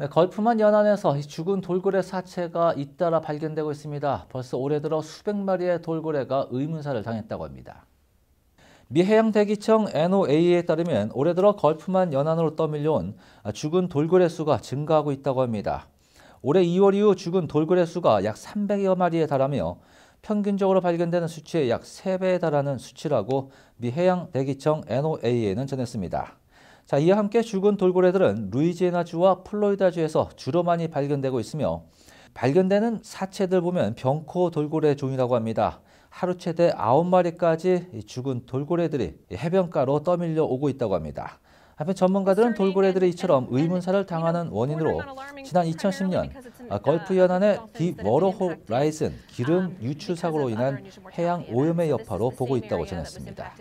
네, 걸프만 연안에서 죽은 돌고래 사체가 잇따라 발견되고 있습니다. 벌써 올해 들어 수백 마리의 돌고래가 의문사를 당했다고 합니다. 미 해양대기청 NOA에 a 따르면 올해 들어 걸프만 연안으로 떠밀려온 죽은 돌고래 수가 증가하고 있다고 합니다. 올해 2월 이후 죽은 돌고래 수가 약 300여 마리에 달하며 평균적으로 발견되는 수치의 약 3배에 달하는 수치라고 미 해양대기청 n o a a 는 전했습니다. 자, 이와 함께 죽은 돌고래들은 루이지애나주와 플로리다주에서 주로 많이 발견되고 있으며 발견되는 사체들 보면 병코 돌고래 종이라고 합니다. 하루 최대 9마리까지 죽은 돌고래들이 해변가로 떠밀려 오고 있다고 합니다. 한편 전문가들은 돌고래들이 이처럼 의문사를 당하는 원인으로 지난 2010년 아, uh, 걸프 연안의 디 워러호라이즌 기름 um, 유출 사고로 인한 해양 오염의 여파로 보고 있다고 전했습니다.